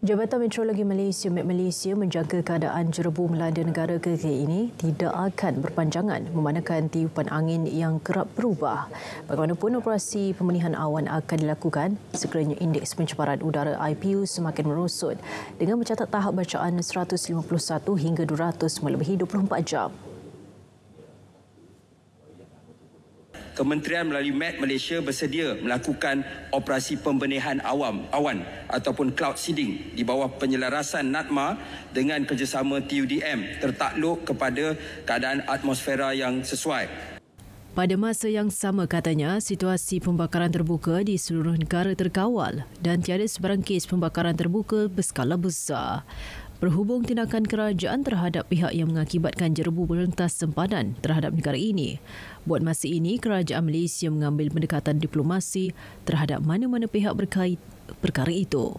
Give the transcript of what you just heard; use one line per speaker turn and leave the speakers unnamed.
Jabatan Meteorologi Malaysia Met Malaysia menjaga keadaan jerebu melanda negara kekal ini tidak akan berpanjangan memandangkan tiupan angin yang kerap berubah. Bagaimanapun operasi pemenihan awan akan dilakukan, sekiranya indeks pencemaran udara IPU semakin merosot dengan mencatat tahap bacaan 151 hingga 200 melebihi 24 jam.
kementerian melalui MET Malaysia bersedia melakukan operasi pembenihan awam, awan ataupun cloud seeding di bawah penyelarasan NADMA dengan kerjasama TUDM tertakluk kepada keadaan atmosfera yang sesuai.
Pada masa yang sama katanya, situasi pembakaran terbuka di seluruh negara terkawal dan tiada sebarang kes pembakaran terbuka berskala besar berhubung tindakan kerajaan terhadap pihak yang mengakibatkan jerubu berentas sempadan terhadap negara ini. Buat masa ini, kerajaan Malaysia mengambil pendekatan diplomasi terhadap mana-mana pihak berkait perkara itu.